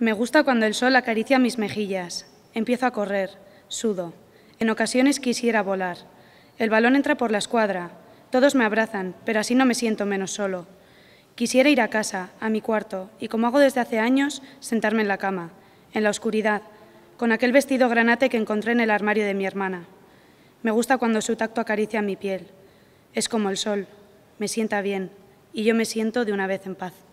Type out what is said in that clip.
Me gusta cuando el sol acaricia mis mejillas. Empiezo a correr, sudo. En ocasiones quisiera volar. El balón entra por la escuadra. Todos me abrazan, pero así no me siento menos solo. Quisiera ir a casa, a mi cuarto, y como hago desde hace años, sentarme en la cama, en la oscuridad, con aquel vestido granate que encontré en el armario de mi hermana. Me gusta cuando su tacto acaricia mi piel. Es como el sol. Me sienta bien, y yo me siento de una vez en paz.